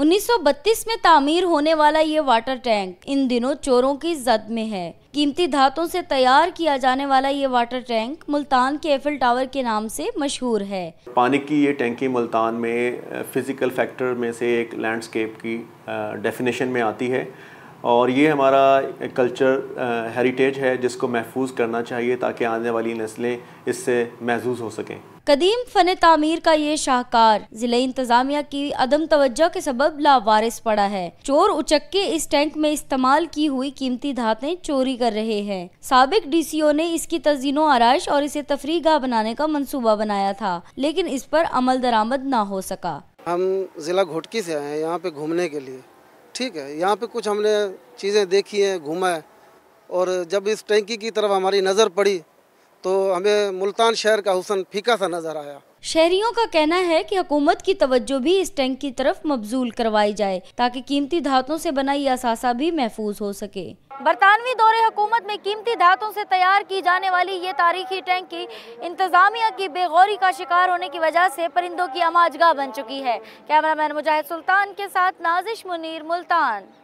1932 में तामीर होने वाला ये वाटर टैंक इन दिनों चोरों की जद में है कीमती धातों से तैयार किया जाने वाला ये वाटर टैंक मुल्तान के एफिल टावर के नाम से मशहूर है पानी की ये टैंकी मुल्तान में फिज़िकल फैक्टर में से एक लैंडस्केप की डेफिनेशन में आती है और ये हमारा कल्चर हेरिटेज है जिसको महफूज करना चाहिए ताकि आने वाली नस्लें इससे महजूज हो सकें कदीम फन तमीर का ये शाहकार जिले इंतजामिया की अदम तवज्जो के सबब लावारिस पड़ा है चोर उचक्के इस टैंक में इस्तेमाल की हुई कीमती धातें चोरी कर रहे हैं सबक डी सी ओ ने इसकी तजीनो आरइश और इसे तफरी गाह बनाने का मनसूबा बनाया था लेकिन इस पर अमल दरामद न हो सका हम जिला घुटकी से आए हैं यहाँ पे घूमने के लिए ठीक है यहाँ पे कुछ हमने चीज़ें देखी हैं घूमा है और जब इस टैंकी की तरफ हमारी नज़र पड़ी तो हमें मुल्तान शहर का हुसन फीका सा नज़र आया शहरियों का कहना है कि हुकूमत की तवज्जो भी इस टैंक की तरफ मबजूल करवाई जाए ताकि कीमती धातों से बना असासा भी महफूज हो सके बरतानवी दौरे हुकूमत में कीमती धातों से तैयार की जाने वाली ये तारीखी टैंकी इंतज़ामिया की बेगौरी का शिकार होने की वजह से परिंदों की अमाजगा बन चुकी है कैमरामैन मुजाहिद सुल्तान के साथ नाजिश मुनीर मुल्तान